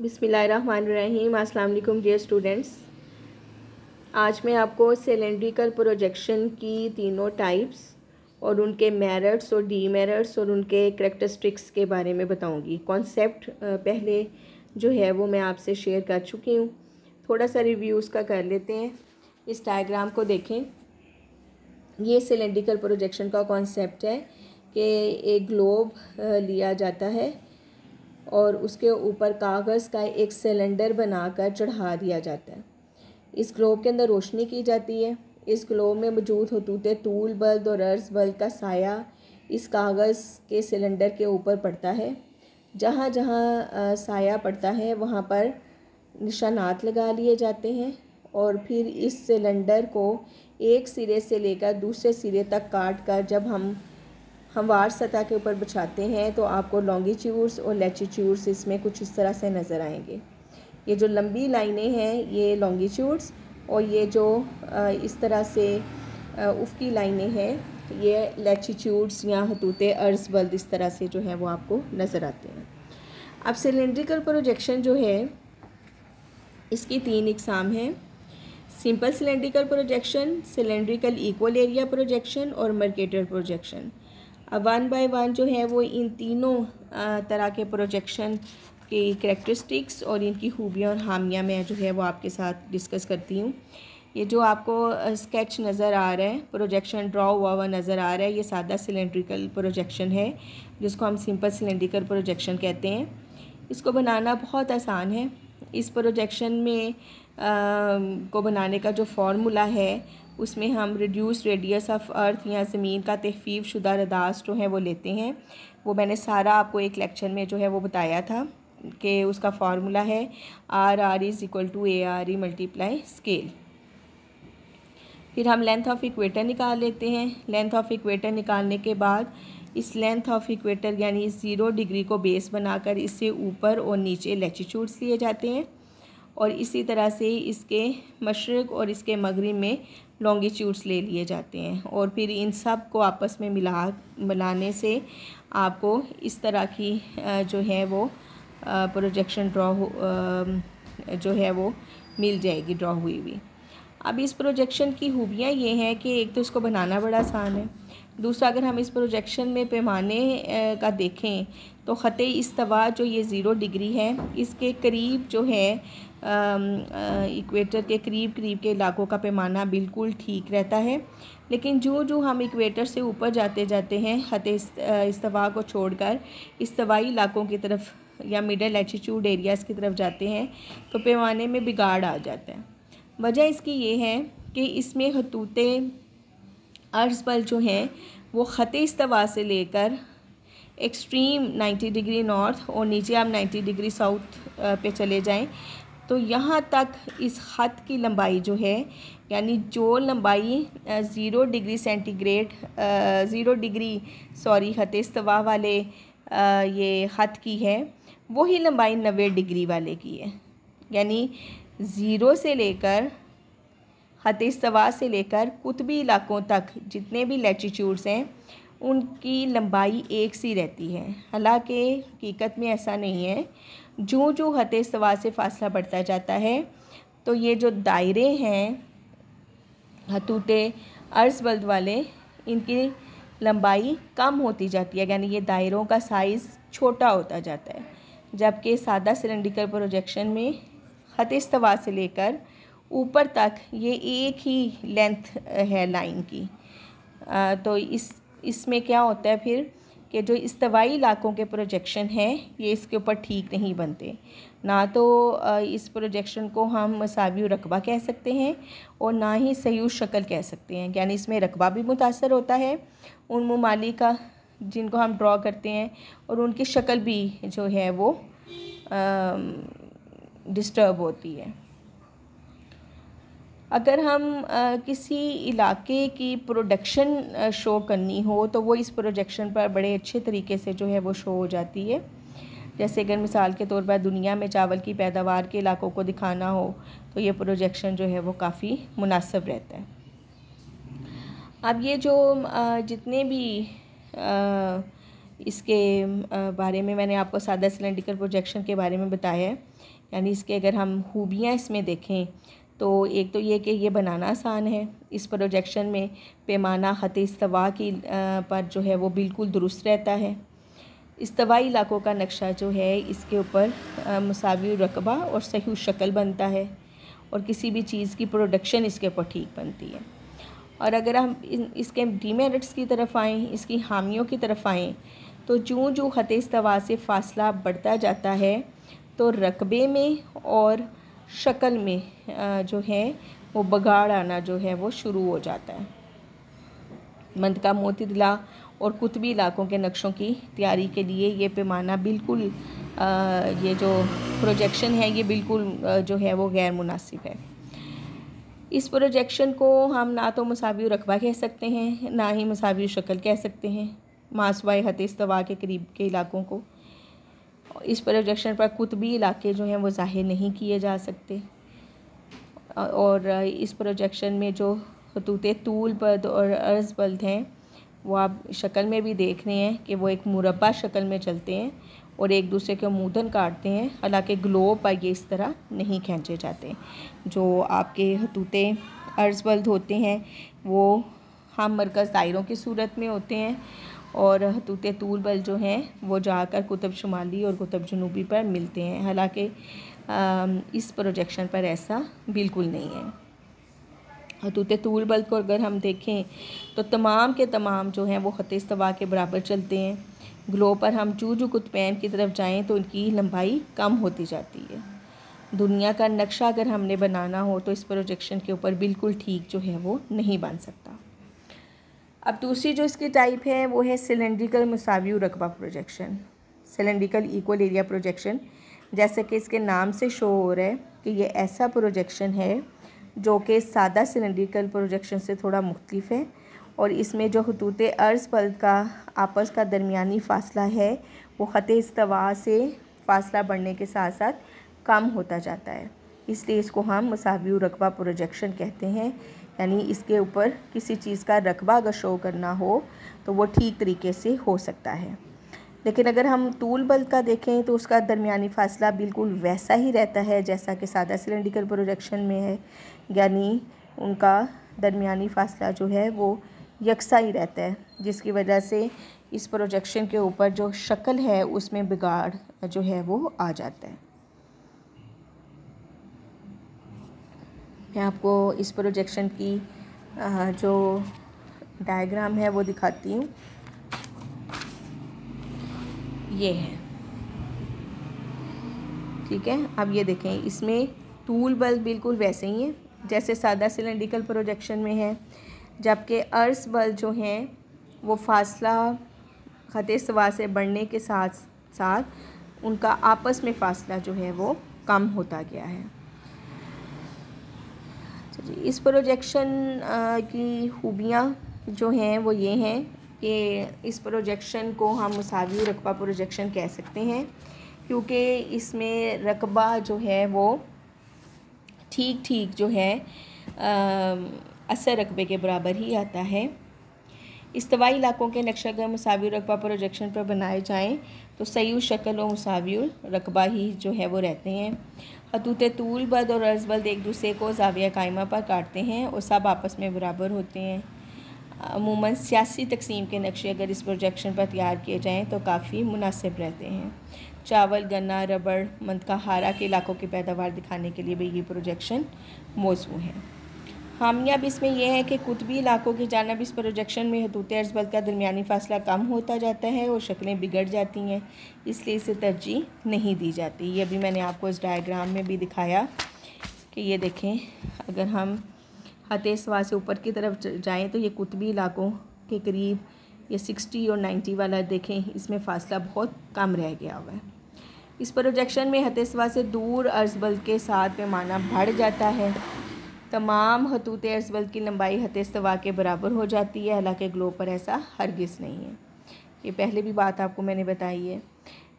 बिसमीम अल्लाम dear students आज मैं आपको सिलेंड्रिकल प्रोजेक्शन की तीनों टाइप्स और उनके मेरिट्स और डीमेरिट्स और उनके करेक्टरस्टिक्स के बारे में बताऊंगी कॉन्सेप्ट पहले जो है वो मैं आपसे शेयर कर चुकी हूँ थोड़ा सा रिव्यू उसका कर लेते हैं इस डायग्राम को देखें ये सिलेंड्रिकल प्रोजेक्शन का कॉन्सेप्ट है कि एक ग्लोब लिया जाता है और उसके ऊपर कागज़ का एक सिलेंडर बनाकर चढ़ा दिया जाता है इस ग्लोब के अंदर रोशनी की जाती है इस ग्लोब में मौजूद हतूत तूल बल्द और अर्ज बल्द का साया इस कागज़ के सिलेंडर के ऊपर पड़ता है जहाँ जहाँ साया पड़ता है वहाँ पर निशानात लगा लिए जाते हैं और फिर इस सिलेंडर को एक सिरे से लेकर दूसरे सिरे तक काट कर जब हम हमवार सतह के ऊपर बिछाते हैं तो आपको लॉन्गिट्यूड्स और लेटीट्यूड्स इसमें कुछ इस तरह से नज़र आएंगे ये जो लंबी लाइनें हैं ये लॉन्गिट्यूड्स और ये जो इस तरह से उफकी लाइनें हैं ये लेटीट्यूड्स या हतूत अर्ज बल्द इस तरह से जो है वो आपको नज़र आते हैं अब सिलेंड्रिकल प्रोजेक्शन जो है इसकी तीन इकसाम हैं simple cylindrical projection cylindrical equal area projection और मर्केटर प्रोजेक्शन अब वन बाय वन जो है वो इन तीनों तरह के प्रोजेक्शन की करेक्टरिस्टिक्स और इनकी खूबियाँ और हामियाँ मैं जो है वो आपके साथ डिस्कस करती हूँ ये जो आपको स्केच नज़र आ रहा है प्रोजेक्शन ड्रा हुआ हुआ नज़र आ रहा है ये सादा सिलेंड्रिकल प्रोजेक्शन है जिसको हम सिंपल सिलेंड्रिकल प्रोजेक्शन कहते हैं इसको बनाना बहुत आसान है इस प्रोजेक्शन में आ, को बनाने का जो फॉर्मूला है उसमें हम रिड्यूस रेडियस ऑफ अर्थ या ज़मीन का तहफ़ीव शुदा रदास जो है वो लेते हैं वो मैंने सारा आपको एक लेक्चर में जो है वो बताया था कि उसका फार्मूला है R R is equal to A R E multiply scale फिर हम लेंथ ऑफ इक्वेटर निकाल लेते हैं लेंथ ऑफ इक्वेटर निकालने के बाद इस लेंथ ऑफ इक्वेटर यानी ज़ीरो डिग्री को बेस बनाकर इससे ऊपर और नीचे लेटीट्यूड्स लिए जाते हैं और इसी तरह से इसके मशरक़ और इसके मगरब में लॉन्गिट्यूड्स ले लिए जाते हैं और फिर इन सब को आपस में मिला मिलाने से आपको इस तरह की जो है वो प्रोजेक्शन ड्रॉ जो है वो मिल जाएगी ड्रॉ हुई हुई अब इस प्रोजेक्शन की खूबियाँ ये हैं कि एक तो इसको बनाना बड़ा आसान है दूसरा अगर हम इस प्रोजेक्शन में पैमाने का देखें तो ख़त इस्तवा जो ये ज़ीरो डिग्री है इसके करीब जो है इक्वेटर के करीब करीब के इलाकों का पैमाना बिल्कुल ठीक रहता है लेकिन जो जो हम इक्वेटर से ऊपर जाते जाते हैं ख़त इस्तवा को छोड़कर इस्तवाई इलाकों की तरफ या मिडल एटीट्यूड एरियाज़ की तरफ जाते हैं तो पैमाने में बिगाड़ आ जाता है वजह इसकी ये है कि इसमें खतूतें अर्ज़ बल जो हैं वो ख़त इस्तवा से लेकर एक्सट्रीम 90 डिग्री नॉर्थ और नीचे आप 90 डिग्री साउथ पे चले जाएं तो यहाँ तक इस ख़त की लंबाई जो है यानी जो लंबाई zero degree centigrade zero degree sorry ख़त इस्तवा वाले ये ख़त की है वही लंबाई नबे डिग्री वाले की है यानी ज़ीरो से लेकर हतेस्तवा से लेकर कुतबी इलाकों तक जितने भी लेटीट्यूड्स हैं उनकी लंबाई एक सी रहती है हालांकि हकीकत में ऐसा नहीं है जो जो सवा से फासला बढ़ता जाता है तो ये जो दायरे हैं हतूते अर्ज बल्द वाले इनकी लंबाई कम होती जाती है यानी ये दायरों का साइज़ छोटा होता जाता है जबकि सादा सिलेंडिकल प्रोजेक्शन में हतस्तवा से लेकर ऊपर तक ये एक ही लेंथ है लाइन की आ, तो इस इसमें क्या होता है फिर कि जो इस्तवाई इलाकों के प्रोजेक्शन हैं ये इसके ऊपर ठीक नहीं बनते ना तो इस प्रोजेक्शन को हम मसावी रकबा कह सकते हैं और ना ही सही शक्ल कह सकते हैं यानी इसमें रकबा भी मुतासर होता है उन ममालिक का जिनको हम ड्रा करते हैं और उनकी शक्ल भी जो है वो डिस्टर्ब होती है अगर हम किसी इलाके की प्रोडक्शन शो करनी हो तो वो इस प्रोजेक्शन पर बड़े अच्छे तरीके से जो है वो शो हो जाती है जैसे अगर मिसाल के तौर पर दुनिया में चावल की पैदावार के इलाकों को दिखाना हो तो ये प्रोजेक्शन जो है वो काफ़ी मुनासब रहता है अब ये जो जितने भी इसके बारे में मैंने आपको सादा सिलेंडिकल प्रोजेक्शन के बारे में बताया है यानी इसके अगर हम खूबियाँ इसमें देखें तो एक तो ये कि ये बनाना आसान है इस प्रोजेक्शन में पैमाना ख़त इसवा की पर जो है वो बिल्कुल दुरुस्त रहता है इस्तवाई इलाकों का नक्शा जो है इसके ऊपर मसावी रकबा और सही शक्ल बनता है और किसी भी चीज़ की प्रोडक्शन इसके ऊपर ठीक बनती है और अगर हम इसके डीमेरिट्स की तरफ आएँ इसकी हामियों की तरफ आएँ तो जूँ जूँ ख़त इसवा से फासला बढ़ता जाता है तो रकबे में और शक्ल में जो है वो बगाड़ आना जो है वो शुरू हो जाता है मंदका मोतिदला और कुतबी इलाकों के नक्शों की तैयारी के लिए ये पैमाना बिल्कुल ये जो प्रोजेक्शन है ये बिल्कुल जो है वो गैर मुनासिब है इस प्रोजेक्शन को हम ना तो मसावी रकबा कह सकते हैं ना ही मसावी शक्ल कह सकते हैं मासवाए हतवा के करीब के इलाकों को इस प्रोजेक्शन पर कुतबी इलाके जो हैं वो ज़ाहिर नहीं किए जा सकते और इस प्रोजेक्शन में जो खतूत तूल बद और अर्ज़ बल्द हैं वो आप शक्ल में भी देख रहे हैं कि वो एक मुरबा शक्ल में चलते हैं और एक दूसरे के मूदन काटते हैं हालांकि ग्लोब पर ये इस तरह नहीं खींचे जाते जो आपके खतूत अर्ज़ बल्द होते हैं वो हम मरकज़ दायरों की सूरत में होते हैं और हतूत तूरबल बल जो हैं वो जाकर कुतब शुमाली और कुतब जनूबी पर मिलते हैं हालांकि इस प्रोजेक्शन पर ऐसा बिल्कुल नहीं है हतूत तूरबल बल को अगर हम देखें तो तमाम के तमाम जो हैं वो ख़त तवा के बराबर चलते हैं ग्लो पर हम चू जू कुतपैन की तरफ जाएं तो इनकी लंबाई कम होती जाती है दुनिया का नक्शा अगर हमने बनाना हो तो इस प्रोजेक्शन के ऊपर बिल्कुल ठीक जो है वो नहीं बन सकता अब दूसरी जो इसकी टाइप है वो है सिलेंड्रिकल मसाव्यू रकबा projection cylindrical equal area projection जैसे कि इसके नाम से शो हो रहा है कि ये ऐसा प्रोजेक्शन है जो कि सादा सिलेंड्रिकल प्रोजेक्शन से थोड़ा मुख्तफ है और इसमें जो खतूत अर्ज़ पल का आपस का दरमिया फ़ासला है वो ख़त इसतवा से फ़ासला बढ़ने के साथ साथ कम होता जाता है इसलिए इसको हम मसावी रकबा प्रोजेक्शन कहते हैं यानी इसके ऊपर किसी चीज़ का रकबा अगर शो करना हो तो वो ठीक तरीके से हो सकता है लेकिन अगर हम तूल बल का देखें तो उसका दरमियानी फासला बिल्कुल वैसा ही रहता है जैसा कि सादा सिलेंडिकल प्रोजेक्शन में है यानी उनका दरमियानी फासला जो है वो यकसा ही रहता है जिसकी वजह से इस प्रोजेक्शन के ऊपर जो शक्ल है उसमें बिगाड़ जो है वो आ जाता है मैं आपको इस प्रोजेक्शन की जो डायग्राम है वो दिखाती हूँ ये है ठीक है अब ये देखें इसमें टूल बल्ब बिल्कुल वैसे ही है जैसे सादा सिलेंड्रिकल प्रोजेक्शन में है जबकि अर्स बल्ब जो हैं वो फासला ख़त सवा से बढ़ने के साथ साथ उनका आपस में फ़ासला जो है वो कम होता गया है इस प्रोजेक्शन की खूबियाँ जो हैं वो ये हैं कि इस प्रोजेक्शन को हम मसावी रकबा प्रोजेक्शन कह सकते हैं क्योंकि इसमें रकबा जो है वो ठीक ठीक जो है असर रकबे के बराबर ही आता है इस्तवाई इलाकों के नक्शा गर मसावी रकबा प्रोजेक्शन पर बनाए जाएँ तो सही शक्ल और मसावी रकबा ही जो है वो रहते हैं खतूत तूल बद और बल्द एक दूसरे को जाविया कायमा पर काटते हैं और सब आपस में बराबर होते हैं अमूमन सियासी तकसीम के नक्शे अगर इस प्रोजेक्शन पर तैयार किए जाएँ तो काफ़ी मुनासिब रहते हैं चावल गन्ना रबड़ मंदका हारा के इलाकों की पैदावार दिखाने के लिए भी ये प्रोजेक्शन मौजू है खामियाब इसमें यह है कि कुतबी इलाकों की जानब इस प्रोजेक्शन में हदूत अर्जबल का दरमियानी फासला कम होता जाता है और शक्लें बिगड़ जाती हैं इसलिए इसे तरजीह नहीं दी जाती ये भी मैंने आपको इस डायग्राम में भी दिखाया कि ये देखें अगर हम हतेसवा से ऊपर की तरफ जाएँ तो ये कुतबी इलाकों के करीब ये सिक्सटी और नाइन्टी वाला देखें इसमें फ़ासला बहुत कम रह गया हुआ है इस प्रोजेक्शन में हतेसवा से दूर अर्जबल के साथ पैमाना बढ़ जाता है तमाम हतूत बल्द की लंबाई हत इस्तवा के बराबर हो जाती है हालांकि ग्लो पर ऐसा हरगिज़ नहीं है ये पहले भी बात आपको मैंने बताई है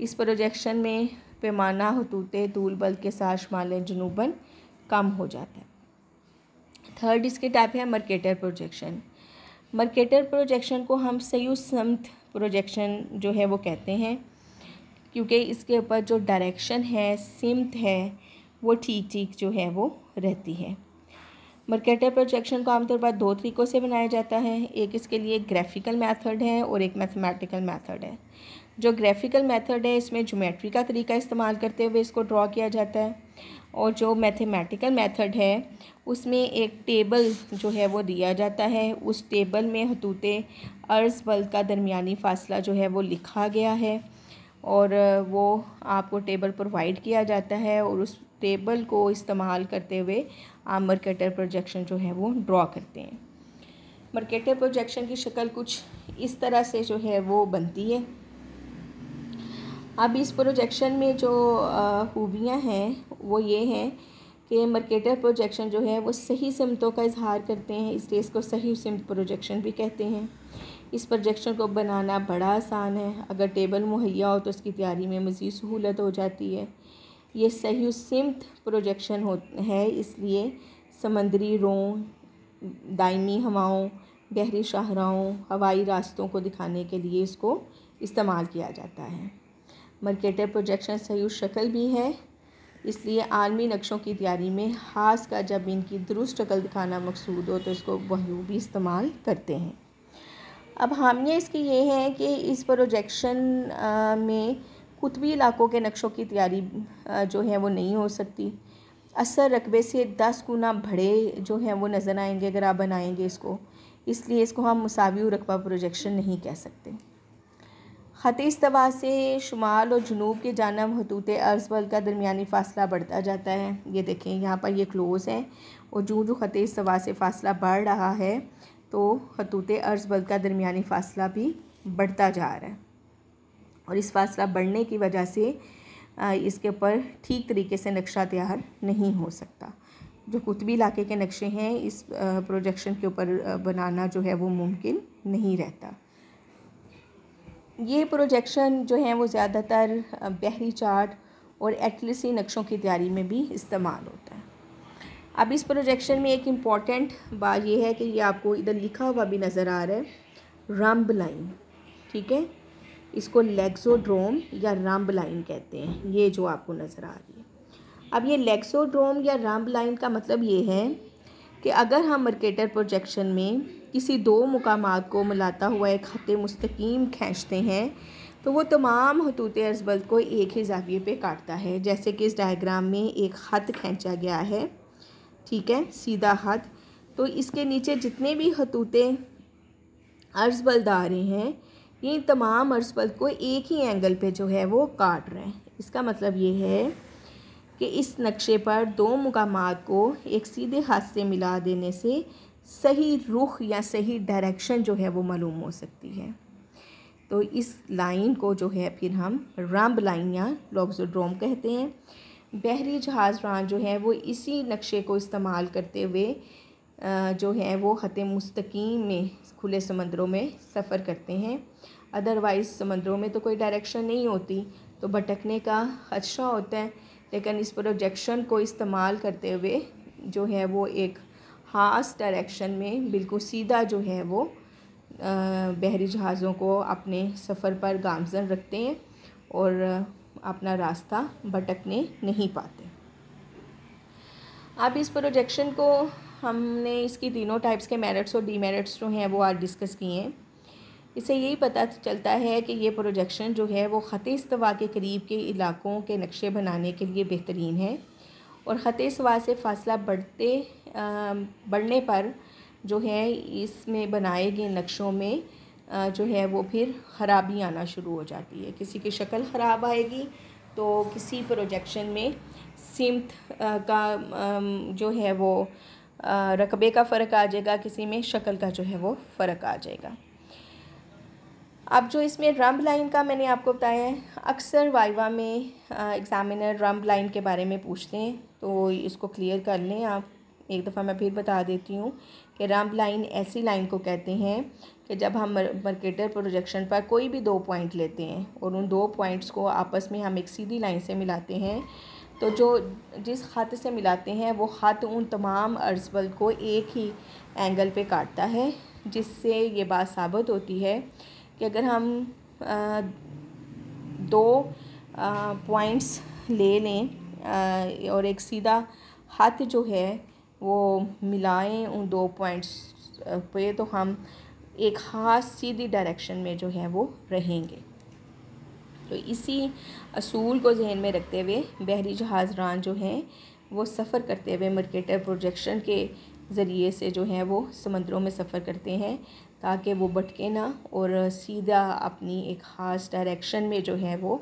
इस प्रोजेक्शन में पैमाना हतूत तूल बल के साथ शुमाल जनूबन कम हो जाता है थर्ड इसके टाइप है मर्केटर प्रोजेक्शन मर्केटर प्रोजेक्शन को हम सयू समत प्रोजेक्शन जो है वो कहते हैं क्योंकि इसके ऊपर जो डायरेक्शन है सिमत है वो ठीक ठीक जो है वो रहती है मर्केटर प्रोजेक्शन को आमतौर पर दो तरीक़ों से बनाया जाता है एक इसके लिए ग्राफिकल मेथड है और एक मैथमेटिकल मेथड है जो ग्राफिकल मेथड है इसमें जोमेट्री का तरीका इस्तेमाल करते हुए इसको ड्रॉ किया जाता है और जो मैथमेटिकल मेथड है उसमें एक टेबल जो है वो दिया जाता है उस टेबल में हतूत अर्ज़ बल का दरमियानी फ़ासला जो है वो लिखा गया है और वो आपको टेबल प्रोवाइड किया जाता है और उस टेबल को इस्तेमाल करते हुए आप मर्केटर प्रोजेक्शन जो है वो ड्रॉ करते हैं मर्केटर प्रोजेक्शन की शक्ल कुछ इस तरह से जो है वो बनती है अब इस प्रोजेक्शन में जो खूबियाँ हैं वो ये हैं कि मर्केटर प्रोजेक्शन जो है वो सही सिमतों का इजहार करते हैं इसलिए इसको सही सिमत प्रोजेक्शन भी कहते हैं इस प्रोजेक्शन को बनाना बड़ा आसान है अगर टेबल मुहैया हो तो इसकी तैयारी में मज़ीद सहूलत हो जाती है ये सह्युसिम्त प्रोजेक्शन हो है इसलिए समंदरी रों दायमी हवाओं गहरी शाहराओं हवाई रास्तों को दिखाने के लिए इसको इस्तेमाल किया जाता है मर्केटर प्रोजेक्शन सही शक्ल भी है इसलिए आलमी नक्शों की तैयारी में हाथ का जब इनकी दुरुस्त शक्ल दिखाना मकसूद हो तो इसको भी इस्तेमाल करते हैं अब हामियाँ इसकी ये है कि इस प्रोजेक्शन में कुतबी इलाकों के नक्शों की तैयारी जो है वो नहीं हो सकती असर रकबे से दस गुना बड़े जो हैं वो नज़र आएंगे अगर आप बनाएंगे इसको इसलिए इसको हम मसावी रकबा प्रोजेक्शन नहीं कह सकते ख़त इस्तवा से शुमाल और जनूब के जानब हतूत अर्ज़ बल का दरमिया फ़ासला बढ़ता जाता है ये देखें यहाँ पर ये क्लोज़ है और जो जो ख़त इस्तवा से फ़ासला बढ़ रहा है तो हतूत अर्ज़ बल का दरमिया फ़ासला भी बढ़ता जा रहा है और इस फासला बढ़ने की वजह से इसके ऊपर ठीक तरीके से नक्शा तैयार नहीं हो सकता जो कुतबी इलाके के नक्शे हैं इस प्रोजेक्शन के ऊपर बनाना जो है वो मुमकिन नहीं रहता ये प्रोजेक्शन जो है वो ज़्यादातर बहरी चार्ट और एटलसी नक्शों की तैयारी में भी इस्तेमाल होता है अब इस प्रोजेक्शन में एक इम्पॉर्टेंट बात यह है कि ये आपको इधर लिखा हुआ भी नज़र आ रहा है रंब लाइन ठीक है इसको लेग्सोड्रोम या रंब लाइन कहते हैं ये जो आपको नज़र आ रही है अब ये लेक्सोड्रोम या रंब लाइन का मतलब ये है कि अगर हम मर्केटर प्रोजेक्शन में किसी दो मकाम को मिलाता हुआ एक खत मुस्तकीम खींचते हैं तो वो तमाम हतूत अर्जबल को एक ही जाविए पे काटता है जैसे कि इस डायग्राम में एक खत खींचा गया है ठीक है सीधा खत तो इसके नीचे जितने भी हतूत अर्जबल दारे हैं ये तमाम अर्सबल को एक ही एंगल पे जो है वो काट रहे हैं इसका मतलब ये है कि इस नक्शे पर दो मकाम को एक सीधे हाथ से मिला देने से सही रुख या सही डायरेक्शन जो है वो मालूम हो सकती है तो इस लाइन को जो है फिर हम रंब लाइन या लॉक्सोड्रोम कहते हैं बहरी जहाज़ रान जो है वो इसी नक्शे को इस्तेमाल करते हुए जो है वो ख़त मुस्तकीम में खुले समंदरों में सफ़र करते हैं अदरवाइज़ समंदरों में तो कोई डायरेक्शन नहीं होती तो भटकने का खदशा होता है लेकिन इस प्रोजेक्शन को इस्तेमाल करते हुए जो है वो एक ख़ास डायरेक्शन में बिल्कुल सीधा जो है वो बहरी जहाज़ों को अपने सफ़र पर गामजन रखते हैं और अपना रास्ता भटकने नहीं पाते अब इस प्रोजेक्शन को हमने इसकी तीनों टाइप्स के मेरिट्स और डीमेरिट्स जो हैं वो आज डिस्कस किए हैं इससे यही पता चलता है कि ये प्रोजेक्शन जो है वो ख़त इसवा के करीब के इलाकों के नक्शे बनाने के लिए बेहतरीन है और ख़त इसवा से फासला बढ़ते बढ़ने पर जो है इसमें बनाए गए नक्शों में जो है वो फिर ख़राबी आना शुरू हो जाती है किसी की शक्ल ख़राब आएगी तो किसी प्रोजेक्शन में सिमत का जो है वो रकबे का फ़र्क आ जाएगा किसी में शक्ल का जो है वो फ़र्क आ जाएगा अब जो इसमें रंब लाइन का मैंने आपको बताया है अक्सर वाइवा में एग्ज़ामिनर रंब लाइन के बारे में पूछते हैं तो इसको क्लियर कर लें आप एक दफ़ा मैं फिर बता देती हूँ कि रंब लाइन ऐसी लाइन को कहते हैं कि जब हम मर्केटर प्रोजेक्शन पर कोई भी दो पॉइंट लेते हैं और उन दो पॉइंट्स को आपस में हम एक सीधी लाइन से मिलाते हैं तो जो जिस ख़त से मिलाते हैं वो ख़त उन तमाम अर्जबल को एक ही एंगल पर काटता है जिससे ये बात साबित होती है कि अगर हम आ, दो पॉइंट्स ले लें आ, और एक सीधा हाथ जो है वो मिलाएं उन दो पॉइंट्स पे तो हम एक खास सीधी डायरेक्शन में जो है वो रहेंगे तो इसी असूल को जहन में रखते हुए बहरी जहाजरान जो हैं वो सफ़र करते हुए मर्केटर प्रोजेक्शन के ज़रिए से जो है वो समंदरों में सफ़र करते हैं ताकि वो भटके ना और सीधा अपनी एक ख़ास डायरेक्शन में जो है वो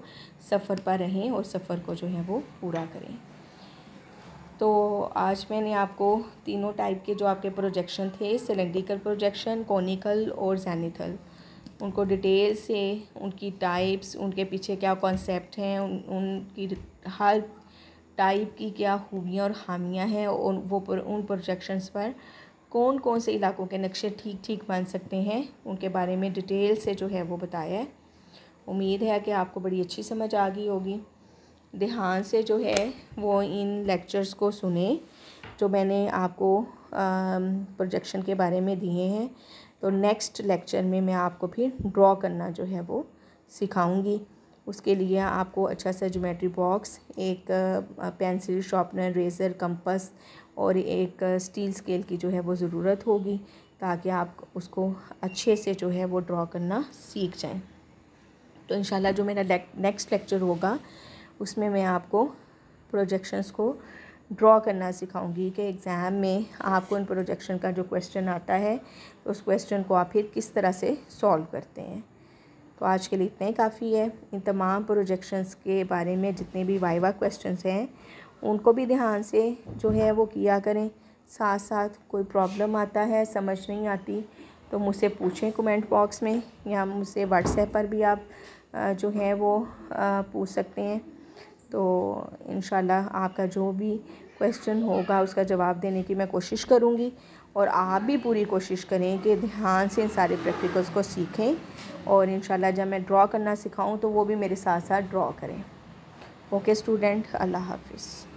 सफ़र पर रहें और सफ़र को जो है वो पूरा करें तो आज मैंने आपको तीनों टाइप के जो आपके प्रोजेक्शन थे सिलेंड्रिकल प्रोजेक्शन कॉनिकल और जैनिथल उनको डिटेल से उनकी टाइप्स उनके पीछे क्या कॉन्सेप्ट हैं उन उनकी हर टाइप की क्या खूबियाँ और खामियाँ हैं और वो पर, उन प्रोजेक्शंस पर कौन कौन से इलाकों के नक्शे ठीक ठीक बन सकते हैं उनके बारे में डिटेल से जो है वो बताया है उम्मीद है कि आपको बड़ी अच्छी समझ आ गई होगी ध्यान से जो है वो इन लेक्चर्स को सुने जो मैंने आपको प्रोजेक्शन के बारे में दिए हैं तो नेक्स्ट लेक्चर में मैं आपको फिर ड्रॉ करना जो है वो सिखाऊंगी उसके लिए आपको अच्छा सा जोमेट्री बॉक्स एक पेंसिल शॉपनर रेज़र कंपस और एक स्टील स्केल की जो है वो ज़रूरत होगी ताकि आप उसको अच्छे से जो है वो ड्रॉ करना सीख जाएं तो इन जो मेरा नेक्स्ट लेक्चर होगा उसमें मैं आपको प्रोजेक्शंस को ड्रॉ करना सिखाऊंगी कि एग्ज़ाम में आपको इन प्रोजेक्शन का जो क्वेश्चन आता है उस क्वेश्चन को आप फिर किस तरह से सॉल्व करते हैं तो आज के लिए इतना ही काफ़ी है इन तमाम प्रोजेक्शंस के बारे में जितने भी वाइवा क्वेश्चंस हैं उनको भी ध्यान से जो है वो किया करें साथ साथ कोई प्रॉब्लम आता है समझ नहीं आती तो मुझसे पूछें कमेंट बॉक्स में या मुझसे व्हाट्सएप पर भी आप जो है वो पूछ सकते हैं तो इन आपका जो भी क्वेश्चन होगा उसका जवाब देने की मैं कोशिश करूँगी और आप भी पूरी कोशिश करें कि ध्यान से इन सारे प्रैक्टिकल्स को सीखें और इन जब मैं ड्रॉ करना सिखाऊँ तो वो भी मेरे साथ साथ ड्रॉ करें ओके स्टूडेंट अल्लाह हाफिज़